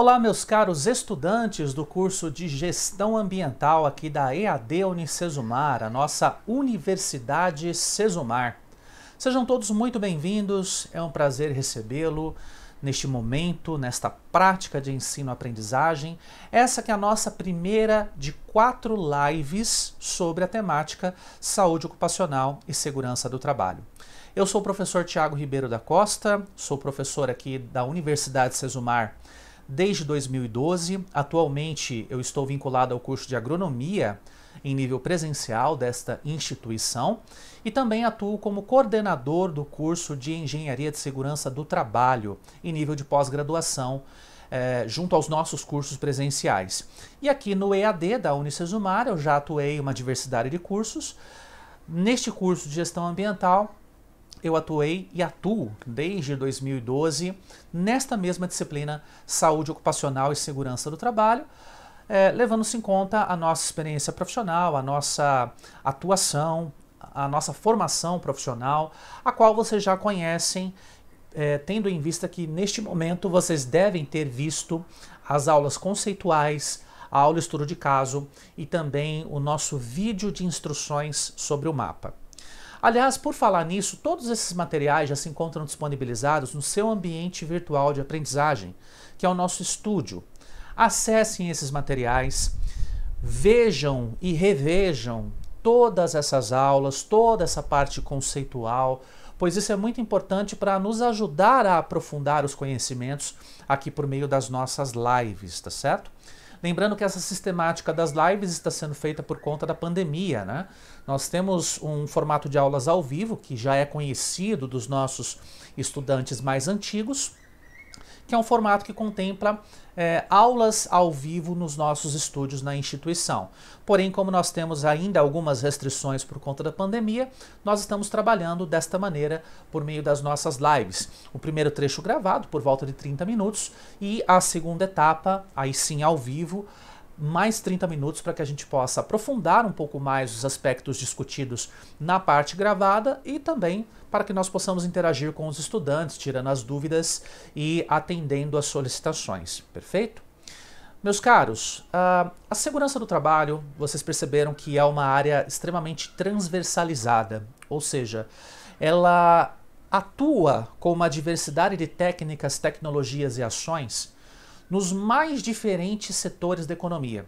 Olá, meus caros estudantes do curso de Gestão Ambiental aqui da EAD Unicesumar, a nossa Universidade Cesumar. Sejam todos muito bem-vindos, é um prazer recebê-lo neste momento, nesta prática de ensino-aprendizagem. Essa que é a nossa primeira de quatro lives sobre a temática saúde ocupacional e segurança do trabalho. Eu sou o professor Tiago Ribeiro da Costa, sou professor aqui da Universidade Cesumar desde 2012. Atualmente eu estou vinculado ao curso de agronomia em nível presencial desta instituição e também atuo como coordenador do curso de Engenharia de Segurança do Trabalho em nível de pós-graduação. É, junto aos nossos cursos presenciais. E aqui no EAD da Unicesumar eu já atuei uma diversidade de cursos. Neste curso de gestão ambiental, eu atuei e atuo desde 2012 nesta mesma disciplina Saúde Ocupacional e Segurança do Trabalho, é, levando-se em conta a nossa experiência profissional, a nossa atuação, a nossa formação profissional, a qual vocês já conhecem, é, tendo em vista que neste momento vocês devem ter visto as aulas conceituais, a aula estudo de caso e também o nosso vídeo de instruções sobre o mapa. Aliás, por falar nisso, todos esses materiais já se encontram disponibilizados no seu ambiente virtual de aprendizagem, que é o nosso estúdio. Acessem esses materiais, vejam e revejam todas essas aulas, toda essa parte conceitual, pois isso é muito importante para nos ajudar a aprofundar os conhecimentos aqui por meio das nossas lives, tá certo? Lembrando que essa sistemática das lives está sendo feita por conta da pandemia, né? Nós temos um formato de aulas ao vivo que já é conhecido dos nossos estudantes mais antigos que é um formato que contempla é, aulas ao vivo nos nossos estúdios na instituição. Porém, como nós temos ainda algumas restrições por conta da pandemia, nós estamos trabalhando desta maneira por meio das nossas lives. O primeiro trecho gravado, por volta de 30 minutos, e a segunda etapa, aí sim ao vivo, mais 30 minutos para que a gente possa aprofundar um pouco mais os aspectos discutidos na parte gravada e também para que nós possamos interagir com os estudantes, tirando as dúvidas e atendendo as solicitações. Perfeito? Meus caros, ah, a segurança do trabalho, vocês perceberam que é uma área extremamente transversalizada, ou seja, ela atua com uma diversidade de técnicas, tecnologias e ações nos mais diferentes setores da economia.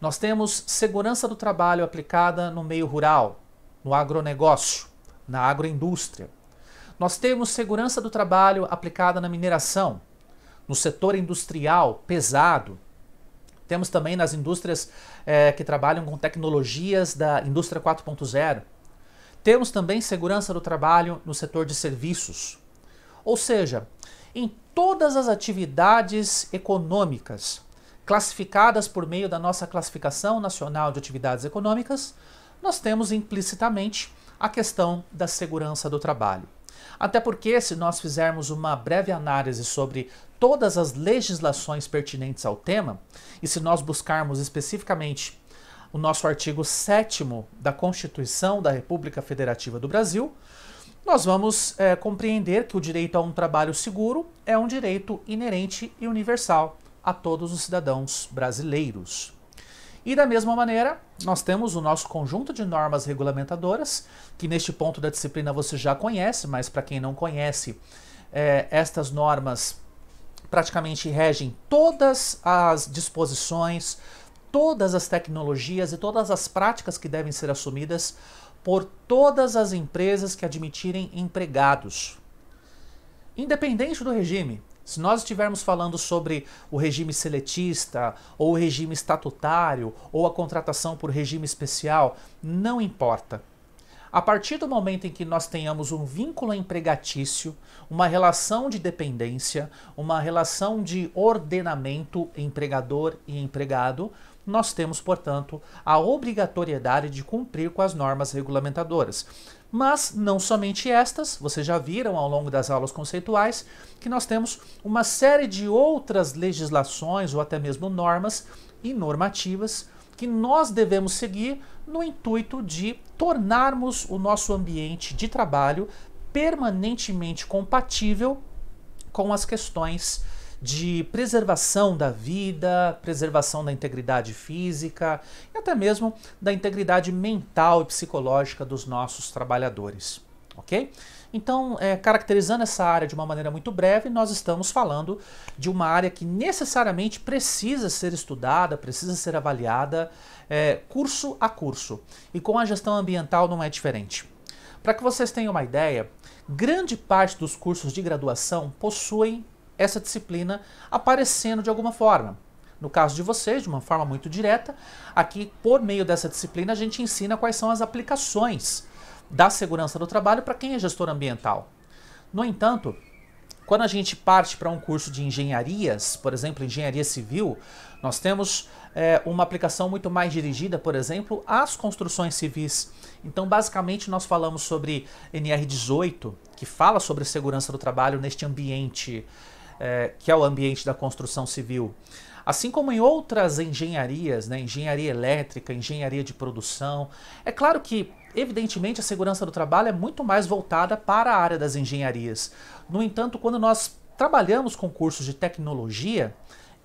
Nós temos segurança do trabalho aplicada no meio rural, no agronegócio, na agroindústria. Nós temos segurança do trabalho aplicada na mineração, no setor industrial pesado. Temos também nas indústrias é, que trabalham com tecnologias da indústria 4.0. Temos também segurança do trabalho no setor de serviços. Ou seja, em todas as atividades econômicas, classificadas por meio da nossa Classificação Nacional de Atividades Econômicas, nós temos implicitamente a questão da segurança do trabalho. Até porque, se nós fizermos uma breve análise sobre todas as legislações pertinentes ao tema, e se nós buscarmos especificamente o nosso artigo 7 da Constituição da República Federativa do Brasil, nós vamos é, compreender que o direito a um trabalho seguro é um direito inerente e universal a todos os cidadãos brasileiros. E da mesma maneira, nós temos o nosso conjunto de normas regulamentadoras, que neste ponto da disciplina você já conhece, mas para quem não conhece, é, estas normas praticamente regem todas as disposições, todas as tecnologias e todas as práticas que devem ser assumidas por todas as empresas que admitirem empregados. Independente do regime, se nós estivermos falando sobre o regime seletista, ou o regime estatutário, ou a contratação por regime especial, não importa. A partir do momento em que nós tenhamos um vínculo empregatício, uma relação de dependência, uma relação de ordenamento empregador e empregado, nós temos, portanto, a obrigatoriedade de cumprir com as normas regulamentadoras. Mas não somente estas, vocês já viram ao longo das aulas conceituais que nós temos uma série de outras legislações ou até mesmo normas e normativas que nós devemos seguir no intuito de tornarmos o nosso ambiente de trabalho permanentemente compatível com as questões de preservação da vida, preservação da integridade física e até mesmo da integridade mental e psicológica dos nossos trabalhadores. Ok? Então, é, caracterizando essa área de uma maneira muito breve, nós estamos falando de uma área que necessariamente precisa ser estudada, precisa ser avaliada é, curso a curso. E com a gestão ambiental não é diferente. Para que vocês tenham uma ideia, grande parte dos cursos de graduação possuem essa disciplina aparecendo de alguma forma. No caso de vocês, de uma forma muito direta, aqui por meio dessa disciplina a gente ensina quais são as aplicações da segurança do trabalho para quem é gestor ambiental. No entanto, quando a gente parte para um curso de engenharias, por exemplo, engenharia civil, nós temos é, uma aplicação muito mais dirigida, por exemplo, às construções civis. Então, basicamente, nós falamos sobre NR18, que fala sobre segurança do trabalho neste ambiente é, que é o ambiente da construção civil. Assim como em outras engenharias, né, engenharia elétrica, engenharia de produção, é claro que, evidentemente, a segurança do trabalho é muito mais voltada para a área das engenharias. No entanto, quando nós trabalhamos com cursos de tecnologia,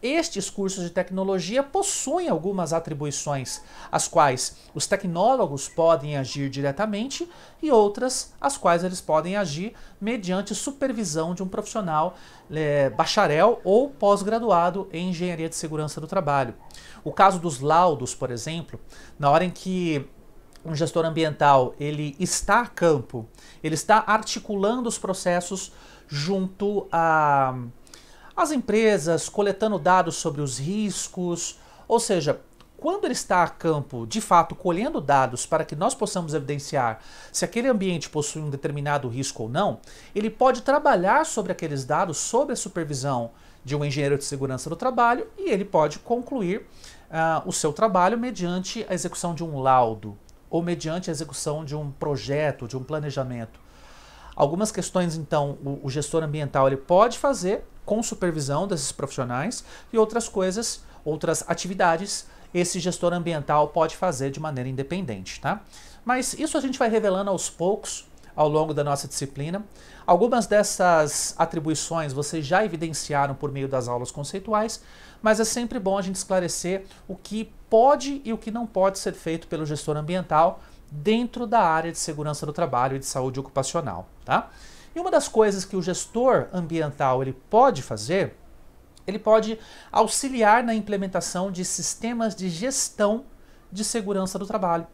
estes cursos de tecnologia possuem algumas atribuições, as quais os tecnólogos podem agir diretamente e outras as quais eles podem agir mediante supervisão de um profissional é, bacharel ou pós-graduado em engenharia de segurança do trabalho. O caso dos laudos, por exemplo, na hora em que um gestor ambiental ele está a campo, ele está articulando os processos junto a as empresas coletando dados sobre os riscos, ou seja, quando ele está a campo, de fato, colhendo dados para que nós possamos evidenciar se aquele ambiente possui um determinado risco ou não, ele pode trabalhar sobre aqueles dados, sob a supervisão de um engenheiro de segurança do trabalho, e ele pode concluir uh, o seu trabalho mediante a execução de um laudo ou mediante a execução de um projeto, de um planejamento. Algumas questões, então, o, o gestor ambiental ele pode fazer, com supervisão desses profissionais e outras coisas, outras atividades esse gestor ambiental pode fazer de maneira independente, tá? Mas isso a gente vai revelando aos poucos ao longo da nossa disciplina. Algumas dessas atribuições vocês já evidenciaram por meio das aulas conceituais, mas é sempre bom a gente esclarecer o que pode e o que não pode ser feito pelo gestor ambiental dentro da área de segurança do trabalho e de saúde ocupacional, tá? E uma das coisas que o gestor ambiental ele pode fazer, ele pode auxiliar na implementação de sistemas de gestão de segurança do trabalho.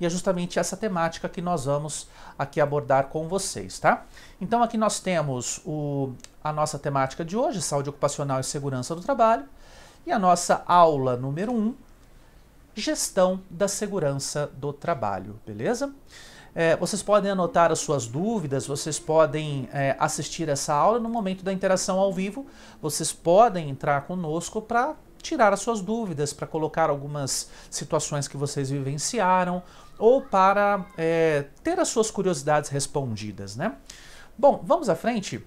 E é justamente essa temática que nós vamos aqui abordar com vocês, tá? Então aqui nós temos o, a nossa temática de hoje, saúde ocupacional e segurança do trabalho, e a nossa aula número 1, um, gestão da segurança do trabalho, beleza? É, vocês podem anotar as suas dúvidas, vocês podem é, assistir essa aula no momento da interação ao vivo. Vocês podem entrar conosco para tirar as suas dúvidas, para colocar algumas situações que vocês vivenciaram ou para é, ter as suas curiosidades respondidas, né? Bom, vamos à frente.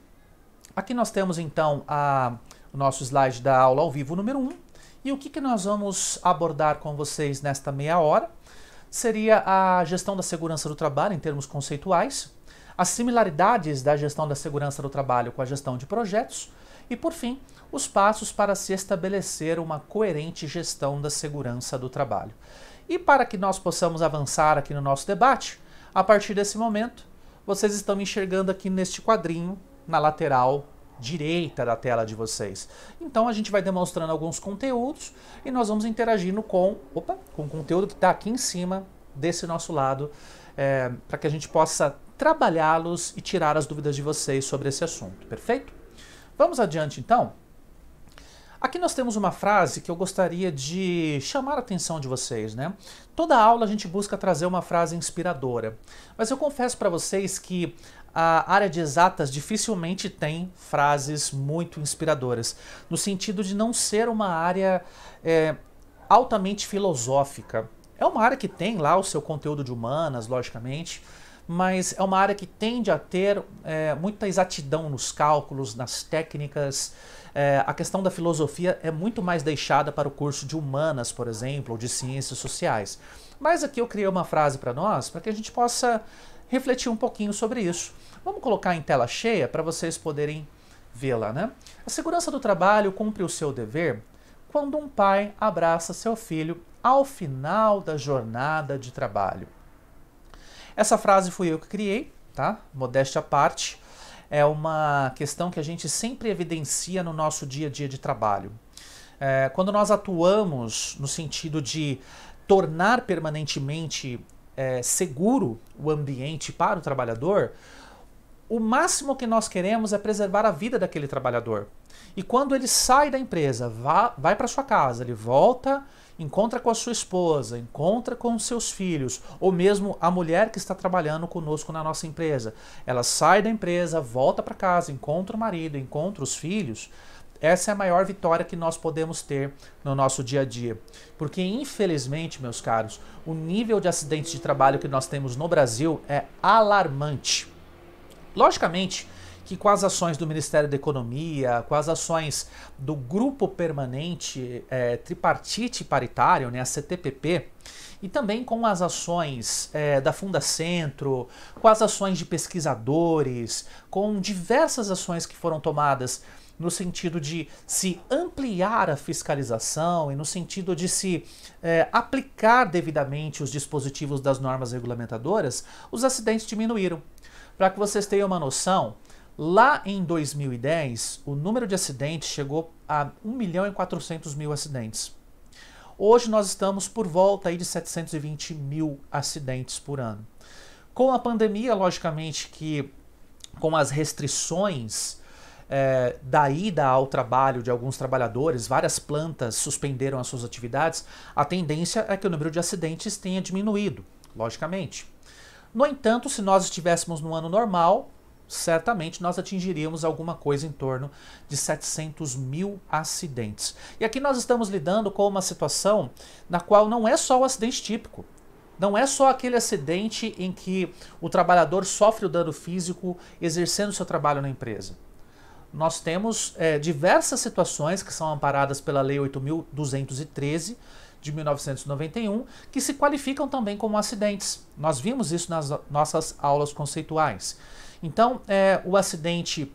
Aqui nós temos então a, o nosso slide da aula ao vivo número 1. E o que, que nós vamos abordar com vocês nesta meia hora? seria a gestão da segurança do trabalho em termos conceituais, as similaridades da gestão da segurança do trabalho com a gestão de projetos e, por fim, os passos para se estabelecer uma coerente gestão da segurança do trabalho. E para que nós possamos avançar aqui no nosso debate, a partir desse momento, vocês estão me enxergando aqui neste quadrinho, na lateral direita da tela de vocês. Então a gente vai demonstrando alguns conteúdos e nós vamos interagindo com, opa, com o conteúdo que está aqui em cima desse nosso lado, é, para que a gente possa trabalhá-los e tirar as dúvidas de vocês sobre esse assunto, perfeito? Vamos adiante então? Aqui nós temos uma frase que eu gostaria de chamar a atenção de vocês, né? Toda aula a gente busca trazer uma frase inspiradora, mas eu confesso para vocês que a área de exatas dificilmente tem frases muito inspiradoras, no sentido de não ser uma área é, altamente filosófica. É uma área que tem lá o seu conteúdo de humanas, logicamente, mas é uma área que tende a ter é, muita exatidão nos cálculos, nas técnicas. É, a questão da filosofia é muito mais deixada para o curso de humanas, por exemplo, ou de ciências sociais. Mas aqui eu criei uma frase para nós, para que a gente possa refletir um pouquinho sobre isso. Vamos colocar em tela cheia para vocês poderem vê-la, né? A segurança do trabalho cumpre o seu dever quando um pai abraça seu filho ao final da jornada de trabalho. Essa frase fui eu que criei, tá? Modéstia à parte. É uma questão que a gente sempre evidencia no nosso dia a dia de trabalho. É, quando nós atuamos no sentido de tornar permanentemente é, seguro o ambiente para o trabalhador, o máximo que nós queremos é preservar a vida daquele trabalhador. E quando ele sai da empresa, vá, vai para sua casa, ele volta, encontra com a sua esposa, encontra com seus filhos, ou mesmo a mulher que está trabalhando conosco na nossa empresa. Ela sai da empresa, volta para casa, encontra o marido, encontra os filhos. Essa é a maior vitória que nós podemos ter no nosso dia a dia. Porque, infelizmente, meus caros, o nível de acidentes de trabalho que nós temos no Brasil é alarmante. Logicamente que com as ações do Ministério da Economia, com as ações do Grupo Permanente é, Tripartite Paritário, né, a CTPP, e também com as ações é, da Fundacentro, com as ações de pesquisadores, com diversas ações que foram tomadas no sentido de se ampliar a fiscalização e no sentido de se é, aplicar devidamente os dispositivos das normas regulamentadoras, os acidentes diminuíram. Para que vocês tenham uma noção, lá em 2010 o número de acidentes chegou a 1 milhão e 400 mil acidentes. Hoje nós estamos por volta aí de 720 mil acidentes por ano. Com a pandemia, logicamente que com as restrições é, da ida ao trabalho de alguns trabalhadores, várias plantas suspenderam as suas atividades, a tendência é que o número de acidentes tenha diminuído, logicamente. No entanto, se nós estivéssemos no ano normal, certamente nós atingiríamos alguma coisa em torno de 700 mil acidentes. E aqui nós estamos lidando com uma situação na qual não é só o acidente típico. Não é só aquele acidente em que o trabalhador sofre o dano físico exercendo seu trabalho na empresa nós temos é, diversas situações que são amparadas pela Lei 8.213 de 1991, que se qualificam também como acidentes. Nós vimos isso nas nossas aulas conceituais. Então, é, o acidente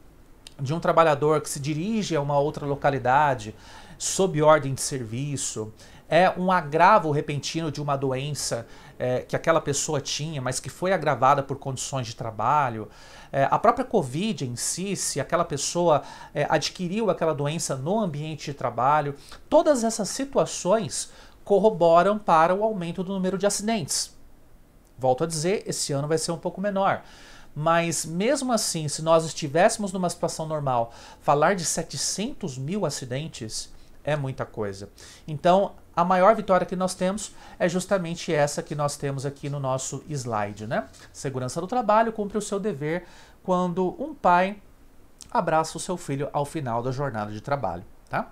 de um trabalhador que se dirige a uma outra localidade sob ordem de serviço, é um agravo repentino de uma doença é, que aquela pessoa tinha, mas que foi agravada por condições de trabalho. É, a própria Covid em si, se aquela pessoa é, adquiriu aquela doença no ambiente de trabalho, todas essas situações corroboram para o aumento do número de acidentes. Volto a dizer, esse ano vai ser um pouco menor. Mas mesmo assim, se nós estivéssemos numa situação normal, falar de 700 mil acidentes é muita coisa. Então, a maior vitória que nós temos é justamente essa que nós temos aqui no nosso slide, né? Segurança do trabalho cumpre o seu dever quando um pai abraça o seu filho ao final da jornada de trabalho, tá?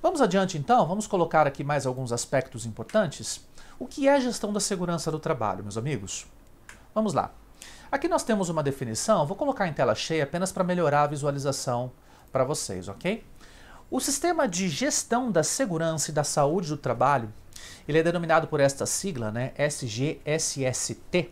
Vamos adiante então, vamos colocar aqui mais alguns aspectos importantes. O que é gestão da segurança do trabalho, meus amigos? Vamos lá. Aqui nós temos uma definição, vou colocar em tela cheia apenas para melhorar a visualização para vocês, ok? O sistema de gestão da segurança e da saúde do trabalho, ele é denominado por esta sigla, né, SGSST,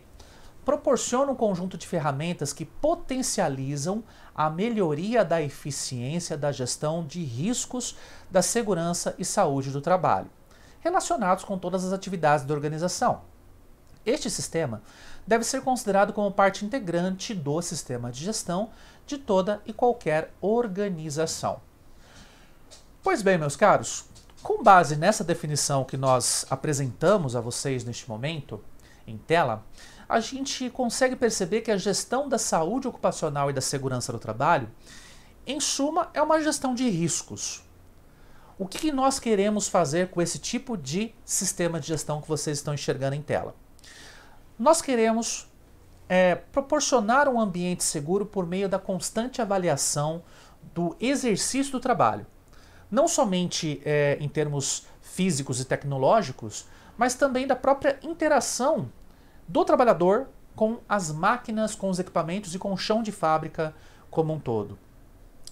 proporciona um conjunto de ferramentas que potencializam a melhoria da eficiência da gestão de riscos da segurança e saúde do trabalho, relacionados com todas as atividades da organização. Este sistema deve ser considerado como parte integrante do sistema de gestão de toda e qualquer organização. Pois bem, meus caros, com base nessa definição que nós apresentamos a vocês neste momento, em tela, a gente consegue perceber que a gestão da saúde ocupacional e da segurança do trabalho, em suma, é uma gestão de riscos. O que, nós queremos fazer com esse tipo de sistema de gestão que vocês estão enxergando em tela? Nós queremos é, proporcionar um ambiente seguro por meio da constante avaliação do exercício do trabalho não somente é, em termos físicos e tecnológicos, mas também da própria interação do trabalhador com as máquinas, com os equipamentos e com o chão de fábrica como um todo.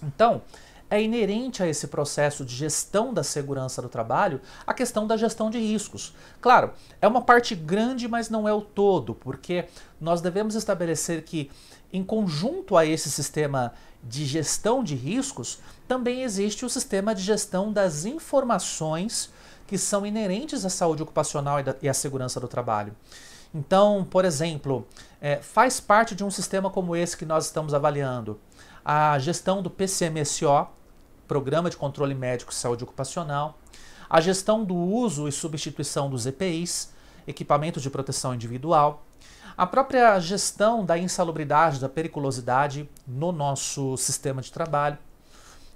Então, é inerente a esse processo de gestão da segurança do trabalho a questão da gestão de riscos. Claro, é uma parte grande, mas não é o todo, porque nós devemos estabelecer que, em conjunto a esse sistema de gestão de riscos, também existe o sistema de gestão das informações que são inerentes à saúde ocupacional e, à segurança do trabalho. Então, por exemplo, é, faz parte de um sistema como esse que nós estamos avaliando a gestão do PCMSO, Programa de Controle Médico e Saúde Ocupacional, a gestão do uso e substituição dos EPIs, equipamento de proteção individual, a própria gestão da insalubridade, da periculosidade no nosso sistema de trabalho,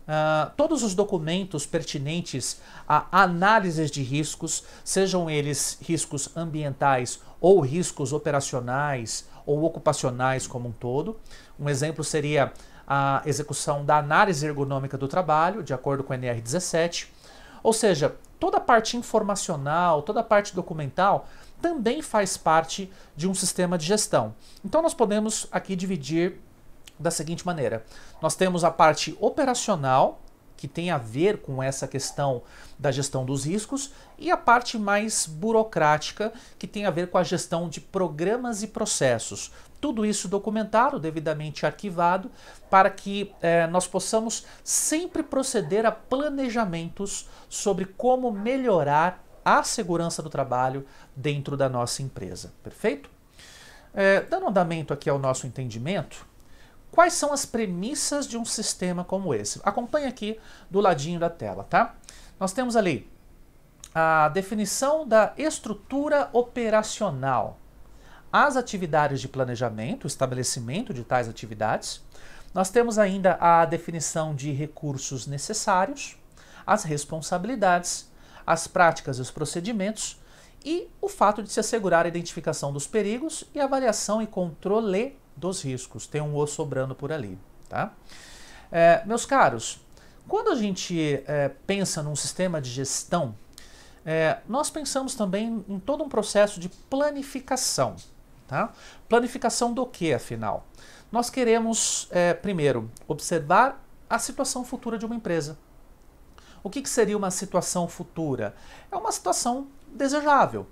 Uh, todos os documentos pertinentes a análises de riscos, sejam eles riscos ambientais ou riscos operacionais ou ocupacionais como um todo. Um exemplo seria a execução da análise ergonômica do trabalho, de acordo com o NR17. Ou seja, toda a parte informacional, toda a parte documental também faz parte de um sistema de gestão. Então nós podemos aqui dividir da seguinte maneira: nós temos a parte operacional, que tem a ver com essa questão da gestão dos riscos, e a parte mais burocrática, que tem a ver com a gestão de programas e processos. Tudo isso documentado, devidamente arquivado, para que é, nós possamos sempre proceder a planejamentos sobre como melhorar a segurança do trabalho dentro da nossa empresa. Perfeito? É, dando andamento aqui ao nosso entendimento, quais são as premissas de um sistema como esse? Acompanhe aqui do ladinho da tela, tá? Nós temos ali a definição da estrutura operacional as atividades de planejamento, o estabelecimento de tais atividades. Nós temos ainda a definição de recursos necessários, as responsabilidades, as práticas e os procedimentos e o fato de se assegurar a identificação dos perigos e avaliação e controle dos riscos. Tem um O sobrando por ali, tá? É, meus caros, quando a gente é, pensa num sistema de gestão, é, nós pensamos também em todo um processo de planificação. Tá? Planificação do que, afinal? Nós queremos, é, primeiro, observar a situação futura de uma empresa. O que, que seria uma situação futura? É uma situação desejável.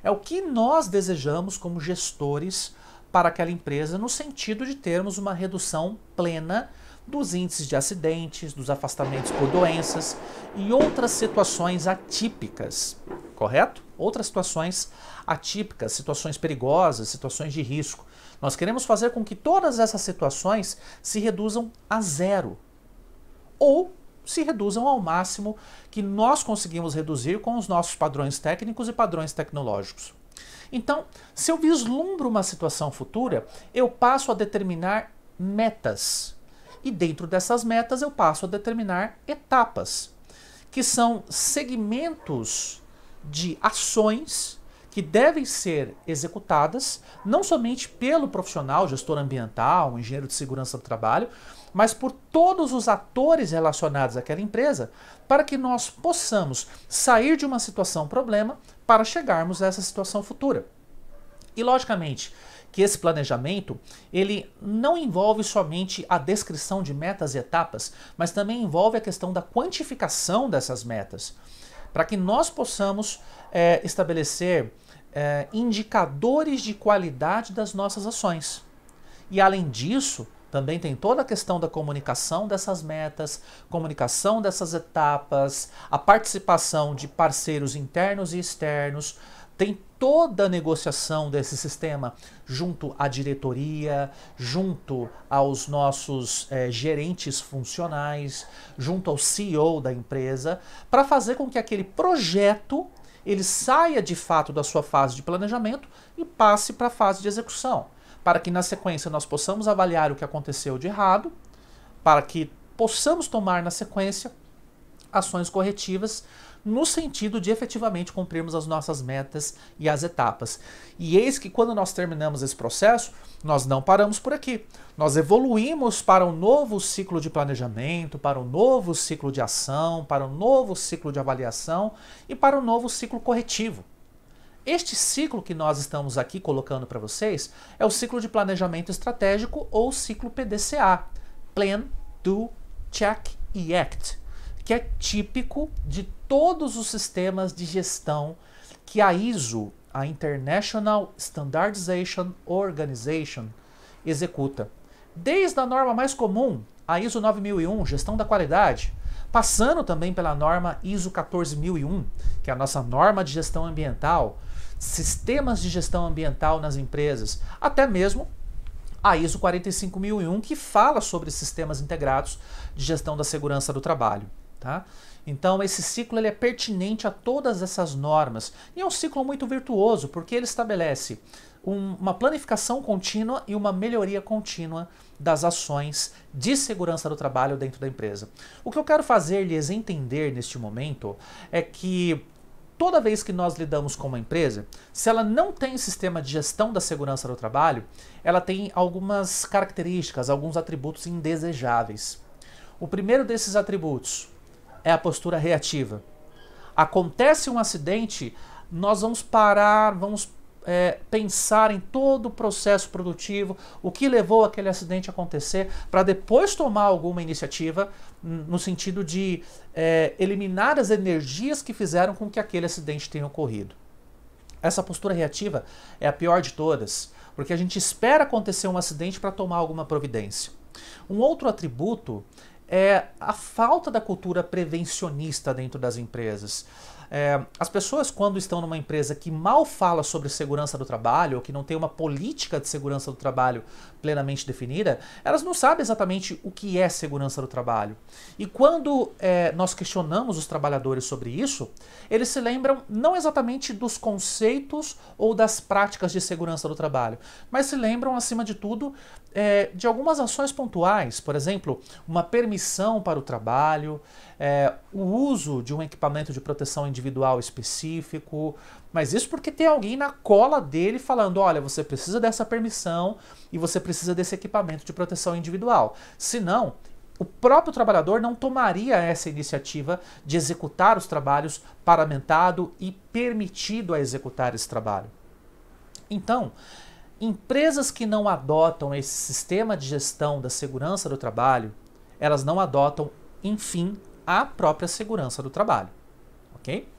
É o que nós desejamos como gestores para aquela empresa, no sentido de termos uma redução plena dos índices de acidentes, dos afastamentos por doenças e outras situações atípicas, correto? Outras situações atípicas, situações perigosas, situações de risco. Nós queremos fazer com que todas essas situações se reduzam a zero ou se reduzam ao máximo que nós conseguimos reduzir com os nossos padrões técnicos e padrões tecnológicos. Então, se eu vislumbro uma situação futura, eu passo a determinar metas e dentro dessas metas eu passo a determinar etapas, que são segmentos de ações que devem ser executadas não somente pelo profissional, gestor ambiental, engenheiro de segurança do trabalho, mas por todos os atores relacionados àquela empresa, para que nós possamos sair de uma situação problema para chegarmos a essa situação futura. E logicamente, que esse planejamento ele não envolve somente a descrição de metas e etapas, mas também envolve a questão da quantificação dessas metas, para que nós possamos é, estabelecer é, indicadores de qualidade das nossas ações. E além disso, também tem toda a questão da comunicação dessas metas, comunicação dessas etapas, a participação de parceiros internos e externos. Tem toda a negociação desse sistema junto à diretoria, junto aos nossos é, gerentes funcionais, junto ao CEO da empresa, para fazer com que aquele projeto ele saia de fato da sua fase de planejamento e passe para a fase de execução, para que na sequência nós possamos avaliar o que aconteceu de errado, para que possamos tomar na sequência ações corretivas no sentido de efetivamente cumprirmos as nossas metas e as etapas. E eis que quando nós terminamos esse processo, nós não paramos por aqui. Nós evoluímos para um novo ciclo de planejamento, para um novo ciclo de ação, para um novo ciclo de avaliação e para um novo ciclo corretivo. Este ciclo que nós estamos aqui colocando para vocês é o ciclo de planejamento estratégico ou ciclo PDCA Plan, Do, Check e Act que é típico de todos os sistemas de gestão que a ISO, a International Standardization Organization, executa. Desde a norma mais comum, a ISO 9001, gestão da qualidade, passando também pela norma ISO 14001, que é a nossa norma de gestão ambiental, sistemas de gestão ambiental nas empresas, até mesmo a ISO 45001, que fala sobre sistemas integrados de gestão da segurança do trabalho. Tá? Então esse ciclo ele é pertinente a todas essas normas e é um ciclo muito virtuoso porque ele estabelece um, uma planificação contínua e uma melhoria contínua das ações de segurança do trabalho dentro da empresa. O que eu quero fazer-lhes entender neste momento é que toda vez que nós lidamos com uma empresa, se ela não tem sistema de gestão da segurança do trabalho, ela tem algumas características, alguns atributos indesejáveis. O primeiro desses atributos é a postura reativa. Acontece um acidente, nós vamos parar, vamos é, pensar em todo o processo produtivo, o que levou aquele acidente a acontecer, para depois tomar alguma iniciativa no sentido de é, eliminar as energias que fizeram com que aquele acidente tenha ocorrido. Essa postura reativa é a pior de todas, porque a gente espera acontecer um acidente para tomar alguma providência. Um outro atributo é a falta da cultura prevencionista dentro das empresas. É, as pessoas, quando estão numa empresa que mal fala sobre segurança do trabalho, ou que não tem uma política de segurança do trabalho plenamente definida, elas não sabem exatamente o que é segurança do trabalho. E quando é, nós questionamos os trabalhadores sobre isso, eles se lembram não exatamente dos conceitos ou das práticas de segurança do trabalho, mas se lembram, acima de tudo, é, de algumas ações pontuais, por exemplo, uma permissão para o trabalho, é, o uso de um equipamento de proteção individual específico, mas isso porque tem alguém na cola dele falando: olha, você precisa dessa permissão e você precisa desse equipamento de proteção individual. Senão, o próprio trabalhador não tomaria essa iniciativa de executar os trabalhos paramentado e permitido a executar esse trabalho. Então, empresas que não adotam esse sistema de gestão da segurança do trabalho, elas não adotam, enfim, a própria segurança do trabalho. Ok?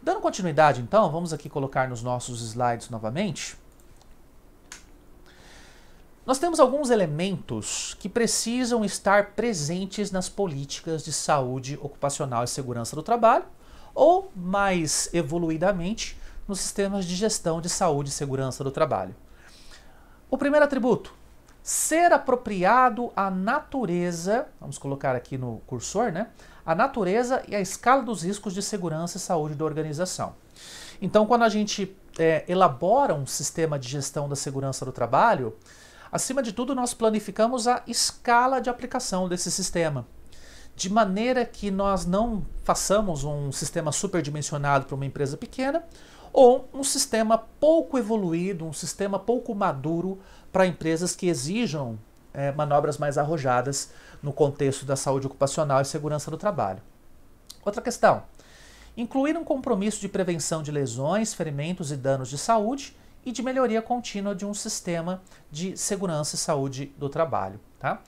Dando continuidade, então, vamos aqui colocar nos nossos slides novamente. Nós temos alguns elementos que precisam estar presentes nas políticas de saúde ocupacional e segurança do trabalho, ou mais evoluidamente, nos sistemas de gestão de saúde e segurança do trabalho. O primeiro atributo, ser apropriado à natureza, vamos colocar aqui no cursor, né? a natureza e a escala dos riscos de segurança e saúde da organização. Então, quando a gente é, elabora um sistema de gestão da segurança do trabalho, acima de tudo, nós planificamos a escala de aplicação desse sistema de maneira que nós não façamos um sistema superdimensionado para uma empresa pequena ou um sistema pouco evoluído, um sistema pouco maduro para empresas que exijam é, manobras mais arrojadas no contexto da saúde ocupacional e segurança do trabalho. Outra questão: incluir um compromisso de prevenção de lesões, ferimentos e danos de saúde e de melhoria contínua de um sistema de segurança e saúde do trabalho. Tá?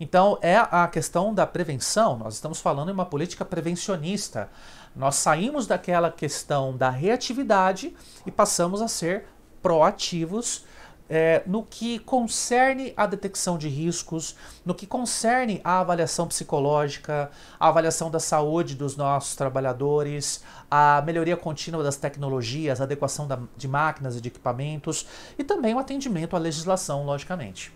Então, é a questão da prevenção. Nós estamos falando em uma política prevencionista. Nós saímos daquela questão da reatividade e passamos a ser proativos é, no que concerne à detecção de riscos, no que concerne à avaliação psicológica, à avaliação da saúde dos nossos trabalhadores, à melhoria contínua das tecnologias, adequação da, de máquinas e de equipamentos e também o atendimento à legislação, logicamente.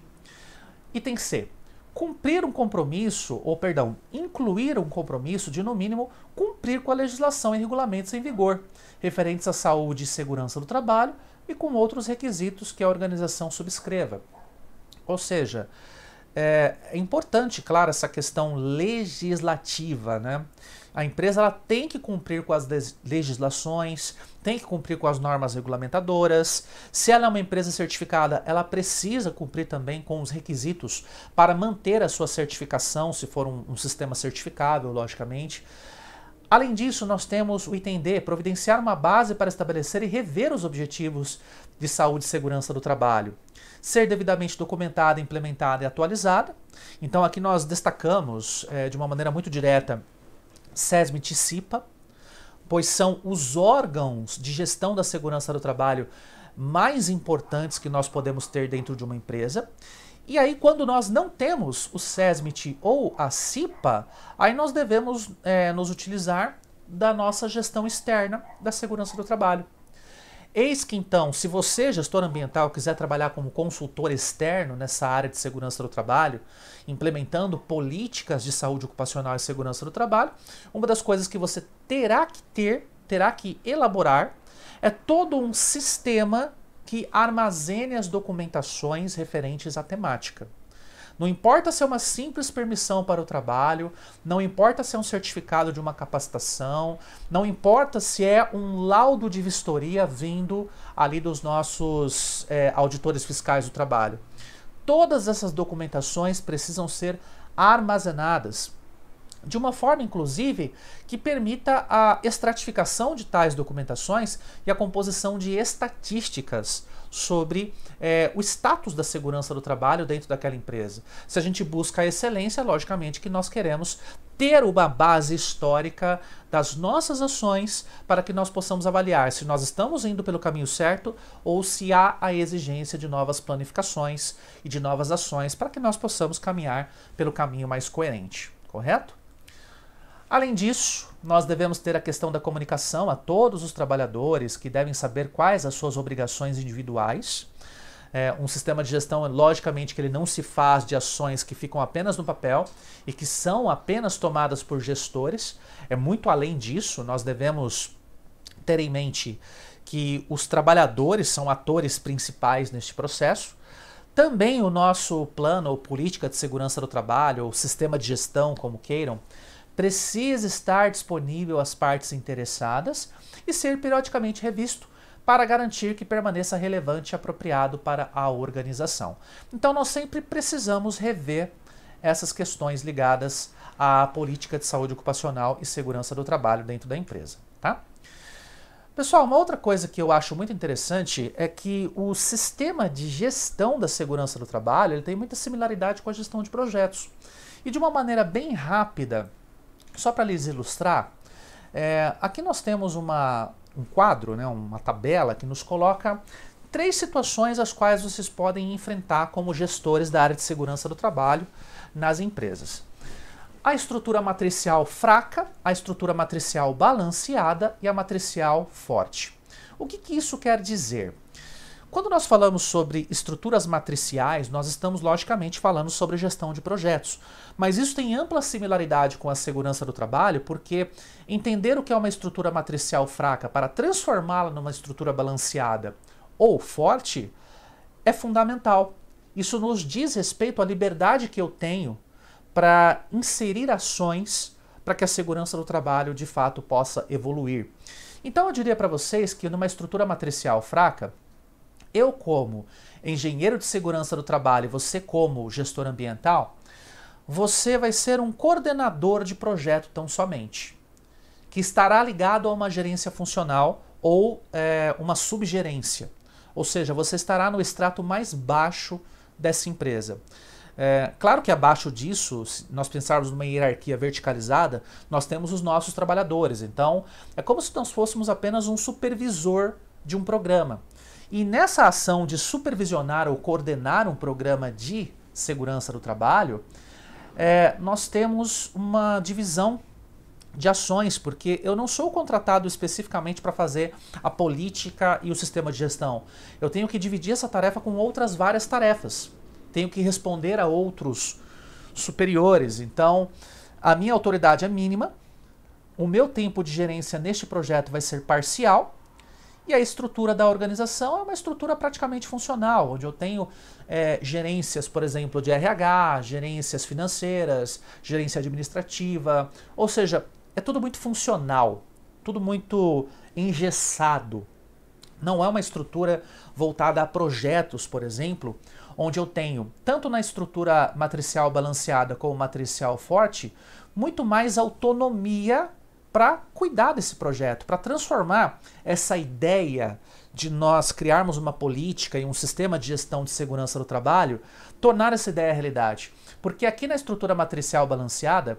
Item C. Cumprir um compromisso, ou perdão, incluir um compromisso de, no mínimo, cumprir com a legislação e regulamentos em vigor, referentes à saúde e segurança do trabalho, e com outros requisitos que a organização subscreva. Ou seja, é, é, importante, claro, essa questão legislativa, né? A empresa ela tem que cumprir com as legislações, tem que cumprir com as normas regulamentadoras. Se ela é uma empresa certificada, ela precisa cumprir também com os requisitos para manter a sua certificação, se for um, um sistema certificável, logicamente. Além disso, nós temos o entender, providenciar uma base para estabelecer e rever os objetivos de saúde e segurança do trabalho, ser devidamente documentada, implementada e atualizada. Então, aqui nós destacamos é, de uma maneira muito direta SESM e TICIPA, pois são os órgãos de gestão da segurança do trabalho mais importantes que nós podemos ter dentro de uma empresa e aí, quando nós não temos o SESMIT ou a CIPA, aí nós devemos é, nos utilizar da nossa gestão externa da segurança do trabalho. Eis que então, se você, gestor ambiental, quiser trabalhar como consultor externo nessa área de segurança do trabalho, implementando políticas de saúde ocupacional e segurança do trabalho, uma das coisas que você terá que ter, terá que elaborar, é todo um sistema que armazene as documentações referentes à temática. Não importa se é uma simples permissão para o trabalho, não importa se é um certificado de uma capacitação, não importa se é um laudo de vistoria vindo ali dos nossos é, auditores fiscais do trabalho. Todas essas documentações precisam ser armazenadas de uma forma, inclusive, que permita a estratificação de tais documentações e a composição de estatísticas sobre é, o status da segurança do trabalho dentro daquela empresa. Se a gente busca a excelência, logicamente que nós queremos ter uma base histórica das nossas ações para que nós possamos avaliar se nós estamos indo pelo caminho certo ou se há a exigência de novas planificações e de novas ações para que nós possamos caminhar pelo caminho mais coerente, correto? Além disso, nós devemos ter a questão da comunicação a todos os trabalhadores que devem saber quais as suas obrigações individuais. É um sistema de gestão, logicamente, que ele não se faz de ações que ficam apenas no papel e que são apenas tomadas por gestores. É muito além disso, nós devemos ter em mente que os trabalhadores são atores principais neste processo. Também o nosso plano ou política de segurança do trabalho, ou sistema de gestão, como queiram, precisa estar disponível às partes interessadas e ser periodicamente revisto para garantir que permaneça relevante e apropriado para a organização. Então, nós sempre precisamos rever essas questões ligadas à política de saúde ocupacional e segurança do trabalho dentro da empresa, tá? Pessoal, uma outra coisa que eu acho muito interessante é que o sistema de gestão da segurança do trabalho ele tem muita similaridade com a gestão de projetos. E de uma maneira bem rápida, só para lhes ilustrar, é, aqui nós temos uma, um quadro, né, uma tabela que nos coloca três situações as quais vocês podem enfrentar como gestores da área de segurança do trabalho nas empresas. A estrutura matricial fraca, a estrutura matricial balanceada e a matricial forte. O que, que isso quer dizer? Quando nós falamos sobre estruturas matriciais, nós estamos logicamente falando sobre gestão de projetos, mas isso tem ampla similaridade com a segurança do trabalho, porque entender o que é uma estrutura matricial fraca para transformá-la numa estrutura balanceada ou forte é fundamental. Isso nos diz respeito à liberdade que eu tenho para inserir ações para que a segurança do trabalho de fato possa evoluir. Então eu diria para vocês que numa estrutura matricial fraca, eu como engenheiro de segurança do trabalho e você como gestor ambiental, você vai ser um coordenador de projeto tão somente, que estará ligado a uma gerência funcional ou é, uma subgerência. Ou seja, você estará no extrato mais baixo dessa empresa. É, claro que abaixo disso, se nós pensarmos numa hierarquia verticalizada, nós temos os nossos trabalhadores. Então, é como se nós fôssemos apenas um supervisor de um programa. E nessa ação de supervisionar ou coordenar um programa de segurança do trabalho, é, nós temos uma divisão de ações, porque eu não sou contratado especificamente para fazer a política e o sistema de gestão. Eu tenho que dividir essa tarefa com outras várias tarefas. Tenho que responder a outros superiores. Então, a minha autoridade é mínima, o meu tempo de gerência neste projeto vai ser parcial e a estrutura da organização é uma estrutura praticamente funcional, onde eu tenho é, gerências, por exemplo, de RH, gerências financeiras, gerência administrativa, ou seja, é tudo muito funcional, tudo muito engessado. Não é uma estrutura voltada a projetos, por exemplo, onde eu tenho, tanto na estrutura matricial balanceada como matricial forte, muito mais autonomia para cuidar desse projeto, para transformar essa ideia de nós criarmos uma política e um sistema de gestão de segurança do trabalho, tornar essa ideia realidade. Porque aqui na estrutura matricial balanceada,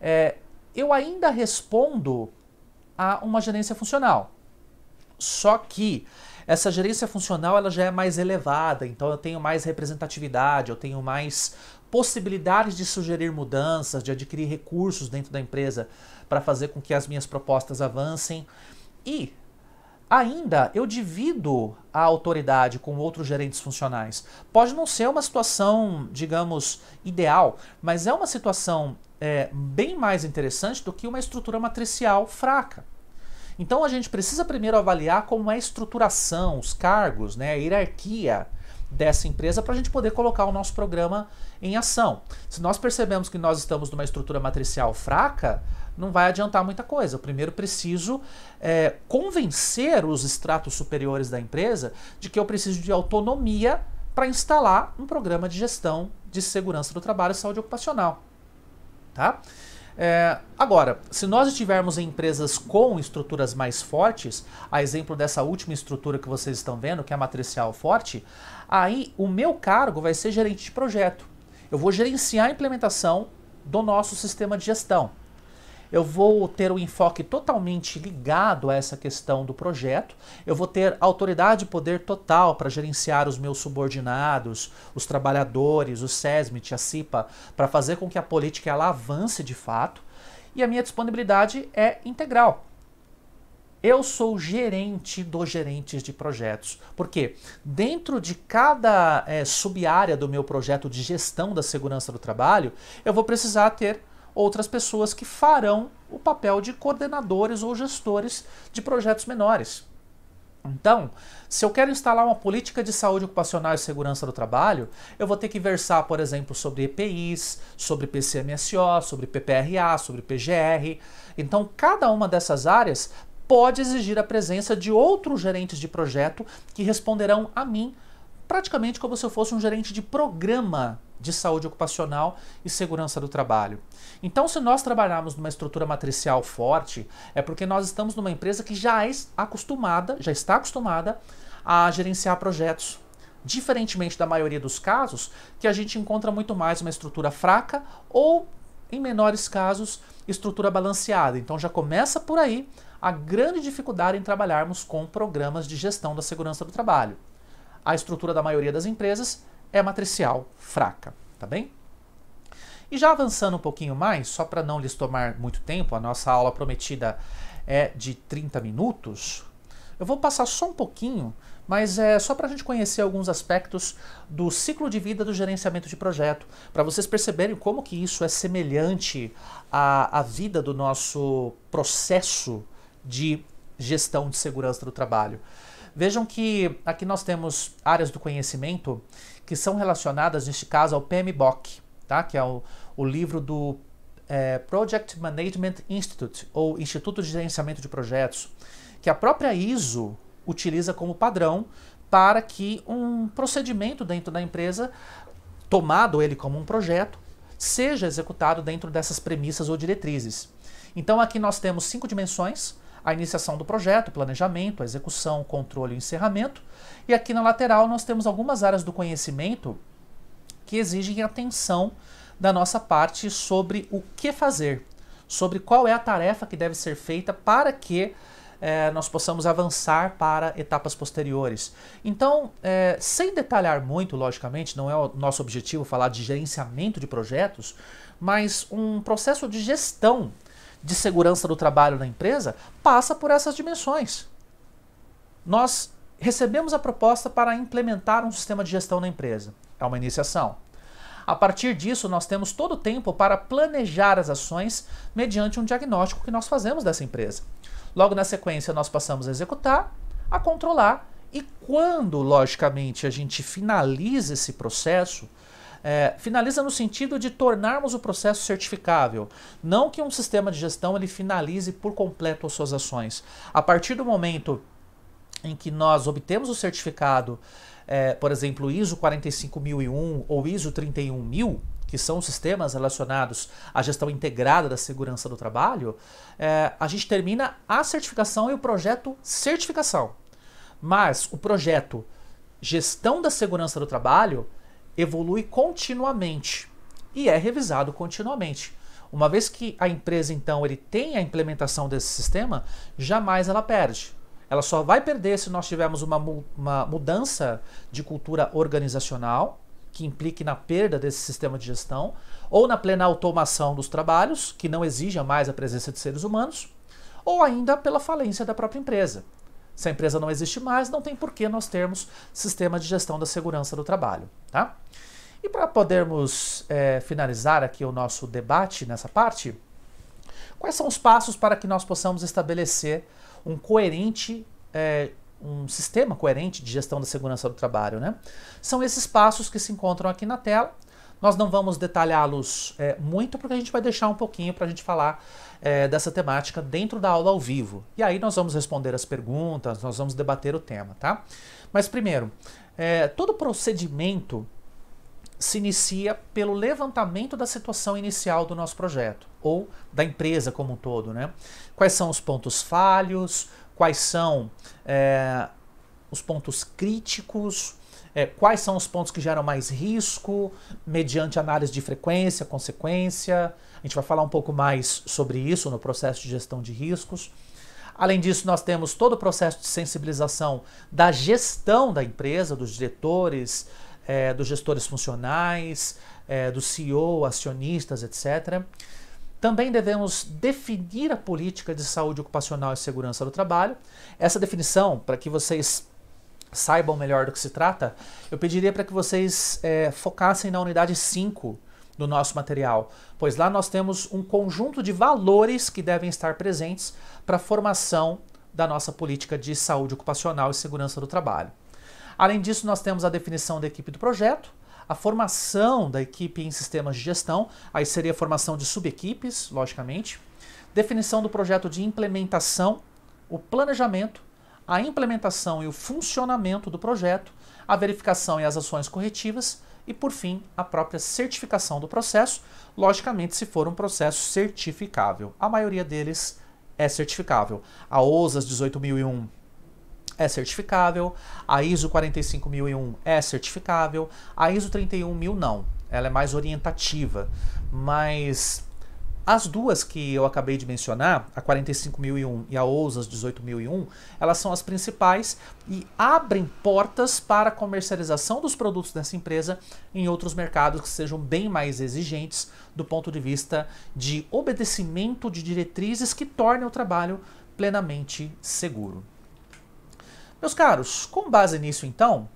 é, eu ainda respondo a uma gerência funcional. Só que essa gerência funcional ela já é mais elevada, então eu tenho mais representatividade, eu tenho mais possibilidades de sugerir mudanças, de adquirir recursos dentro da empresa para fazer com que as minhas propostas avancem. E ainda eu divido a autoridade com outros gerentes funcionais. Pode não ser uma situação, digamos, ideal, mas é uma situação é, bem mais interessante do que uma estrutura matricial fraca. Então a gente precisa primeiro avaliar como é a estruturação, os cargos, né, a hierarquia dessa empresa para a gente poder colocar o nosso programa em ação. Se nós percebemos que nós estamos numa estrutura matricial fraca, não vai adiantar muita coisa. Eu primeiro preciso é, convencer os estratos superiores da empresa de que eu preciso de autonomia para instalar um programa de gestão de segurança do trabalho e saúde ocupacional. Tá? É, agora, se nós estivermos em empresas com estruturas mais fortes, a exemplo dessa última estrutura que vocês estão vendo, que é a matricial forte, Aí o meu cargo vai ser gerente de projeto. Eu vou gerenciar a implementação do nosso sistema de gestão. Eu vou ter um enfoque totalmente ligado a essa questão do projeto. Eu vou ter autoridade e poder total para gerenciar os meus subordinados, os trabalhadores, o SESMIT, a CIPA, para fazer com que a política ela avance de fato. E a minha disponibilidade é integral. Eu sou gerente dos gerentes de projetos, porque dentro de cada é, sub-área do meu projeto de gestão da segurança do trabalho, eu vou precisar ter outras pessoas que farão o papel de coordenadores ou gestores de projetos menores. Então, se eu quero instalar uma política de saúde ocupacional e segurança do trabalho, eu vou ter que versar, por exemplo, sobre EPIs, sobre PCMSO, sobre PPRA, sobre PGR. Então, cada uma dessas áreas pode exigir a presença de outros gerentes de projeto que responderão a mim praticamente como se eu fosse um gerente de programa de saúde ocupacional e segurança do trabalho. Então, se nós trabalharmos numa estrutura matricial forte, é porque nós estamos numa empresa que já é acostumada, já está acostumada a gerenciar projetos. Diferentemente da maioria dos casos, que a gente encontra muito mais uma estrutura fraca ou, em menores casos, estrutura balanceada. Então já começa por aí a grande dificuldade em trabalharmos com programas de gestão da segurança do trabalho. A estrutura da maioria das empresas é matricial fraca, tá bem? E já avançando um pouquinho mais, só para não lhes tomar muito tempo, a nossa aula prometida é de 30 minutos. Eu vou passar só um pouquinho, mas é só para a gente conhecer alguns aspectos do ciclo de vida do gerenciamento de projeto, para vocês perceberem como que isso é semelhante à, à vida do nosso processo de gestão de segurança do trabalho. Vejam que aqui nós temos áreas do conhecimento que são relacionadas, neste caso, ao PMBOK, tá? que é o, o livro do é, Project Management Institute, ou Instituto de Gerenciamento de Projetos, que a própria ISO utiliza como padrão para que um procedimento dentro da empresa, tomado ele como um projeto, seja executado dentro dessas premissas ou diretrizes. Então aqui nós temos cinco dimensões a iniciação do projeto, planejamento, a execução, controle e encerramento. E aqui na lateral nós temos algumas áreas do conhecimento que exigem atenção da nossa parte sobre o que fazer, sobre qual é a tarefa que deve ser feita para que eh, nós possamos avançar para etapas posteriores. Então, eh, sem detalhar muito, logicamente, não é o nosso objetivo falar de gerenciamento de projetos, mas um processo de gestão de segurança do trabalho na empresa passa por essas dimensões. Nós recebemos a proposta para implementar um sistema de gestão na empresa. É uma iniciação. A partir disso, nós temos todo o tempo para planejar as ações mediante um diagnóstico que nós fazemos dessa empresa. Logo na sequência, nós passamos a executar, a controlar e quando, logicamente, a gente finaliza esse processo, é, finaliza no sentido de tornarmos o processo certificável. Não que um sistema de gestão ele finalize por completo as suas ações. A partir do momento em que nós obtemos o certificado, é, por exemplo, ISO 45001 ou ISO 31000, que são sistemas relacionados à gestão integrada da segurança do trabalho, é, a gente termina a certificação e o projeto certificação. Mas o projeto gestão da segurança do trabalho evolui continuamente e é revisado continuamente. Uma vez que a empresa então ele tem a implementação desse sistema, jamais ela perde. Ela só vai perder se nós tivermos uma, mu uma mudança de cultura organizacional que implique na perda desse sistema de gestão ou na plena automação dos trabalhos que não exija mais a presença de seres humanos ou ainda pela falência da própria empresa. Se a empresa não existe mais, não tem por que nós termos sistema de gestão da segurança do trabalho. Tá? E para podermos é, finalizar aqui o nosso debate nessa parte, quais são os passos para que nós possamos estabelecer um coerente, é, um sistema coerente de gestão da segurança do trabalho? Né? São esses passos que se encontram aqui na tela nós não vamos detalhá-los é, muito, porque a gente vai deixar um pouquinho para a gente falar é, dessa temática dentro da aula ao vivo. E aí nós vamos responder as perguntas, nós vamos debater o tema, tá? Mas primeiro, é, todo procedimento se inicia pelo levantamento da situação inicial do nosso projeto ou da empresa como um todo, né? Quais são os pontos falhos? Quais são é, os pontos críticos? é, quais são os pontos que geram mais risco, mediante análise de frequência, consequência. A gente vai falar um pouco mais sobre isso no processo de gestão de riscos. Além disso, nós temos todo o processo de sensibilização da gestão da empresa, dos diretores, é, dos gestores funcionais, é, do CEO, acionistas, etc. Também devemos definir a política de saúde ocupacional e segurança do trabalho. Essa definição, para que vocês saibam melhor do que se trata, eu pediria para que vocês é, focassem na unidade 5 do nosso material, pois lá nós temos um conjunto de valores que devem estar presentes para a formação da nossa política de saúde ocupacional e segurança do trabalho. Além disso, nós temos a definição da equipe do projeto, a formação da equipe em sistemas de gestão, aí seria a formação de subequipes, logicamente, definição do projeto de implementação, o planejamento a implementação e o funcionamento do projeto, a verificação e as ações corretivas e, por fim, a própria certificação do processo, logicamente, se for um processo certificável. A maioria deles é certificável. A OSAS 18001 é certificável, a ISO 45001 é certificável, a ISO 31000 não. Ela é mais orientativa, mas as duas que eu acabei de mencionar, a 45001 e a Ousas 18001, elas são as principais e abrem portas para a comercialização dos produtos dessa empresa em outros mercados que sejam bem mais exigentes do ponto de vista de obedecimento de diretrizes que tornem o trabalho plenamente seguro. Meus caros, com base nisso então,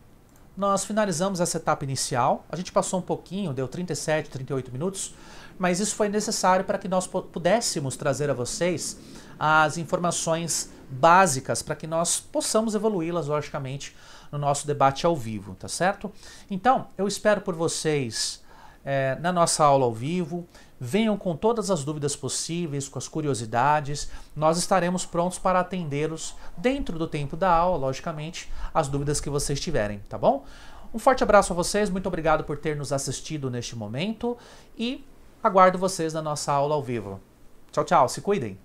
nós finalizamos essa etapa inicial. A gente passou um pouquinho, deu 37, 38 minutos, mas isso foi necessário para que nós pudéssemos trazer a vocês as informações básicas para que nós possamos evoluí-las, logicamente, no nosso debate ao vivo, tá certo? Então, eu espero por vocês é, na nossa aula ao vivo. Venham com todas as dúvidas possíveis, com as curiosidades. Nós estaremos prontos para atendê-los dentro do tempo da aula, logicamente, as dúvidas que vocês tiverem, tá bom? Um forte abraço a vocês, muito obrigado por ter nos assistido neste momento e Aguardo vocês na nossa aula ao vivo. Tchau, tchau. Se cuidem.